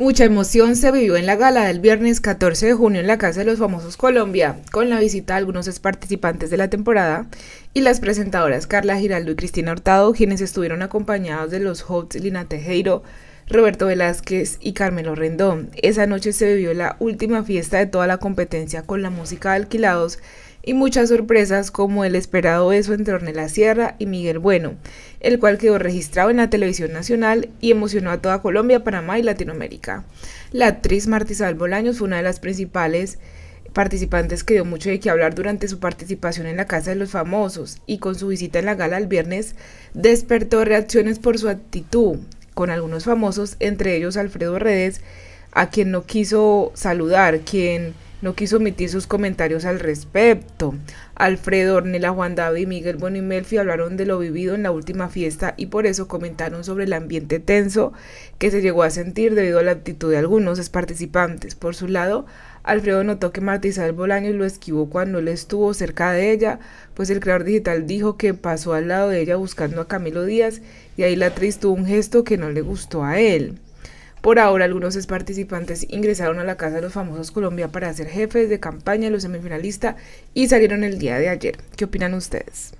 Mucha emoción se vivió en la gala del viernes 14 de junio en la Casa de los Famosos Colombia, con la visita de algunos participantes de la temporada y las presentadoras Carla Giraldo y Cristina Hurtado, quienes estuvieron acompañados de los hosts Lina Tejero, Roberto Velázquez y Carmelo Rendón. Esa noche se vivió la última fiesta de toda la competencia con la música de Alquilados y muchas sorpresas como el esperado beso entre Ornella Sierra y Miguel Bueno, el cual quedó registrado en la televisión nacional y emocionó a toda Colombia, Panamá y Latinoamérica. La actriz Martizal Bolaños fue una de las principales participantes que dio mucho de qué hablar durante su participación en la Casa de los Famosos y con su visita en la gala el viernes despertó reacciones por su actitud con algunos famosos, entre ellos Alfredo Redes, a quien no quiso saludar, quien no quiso omitir sus comentarios al respecto. Alfredo Ornella, Juan David, Miguel Bonimelfi y hablaron de lo vivido en la última fiesta y por eso comentaron sobre el ambiente tenso que se llegó a sentir debido a la actitud de algunos participantes. Por su lado, Alfredo notó que Marta Isabel lo esquivó cuando él estuvo cerca de ella, pues el creador digital dijo que pasó al lado de ella buscando a Camilo Díaz y ahí la actriz tuvo un gesto que no le gustó a él. Por ahora, algunos participantes ingresaron a la Casa de los Famosos Colombia para ser jefes de campaña de los semifinalistas y salieron el día de ayer. ¿Qué opinan ustedes?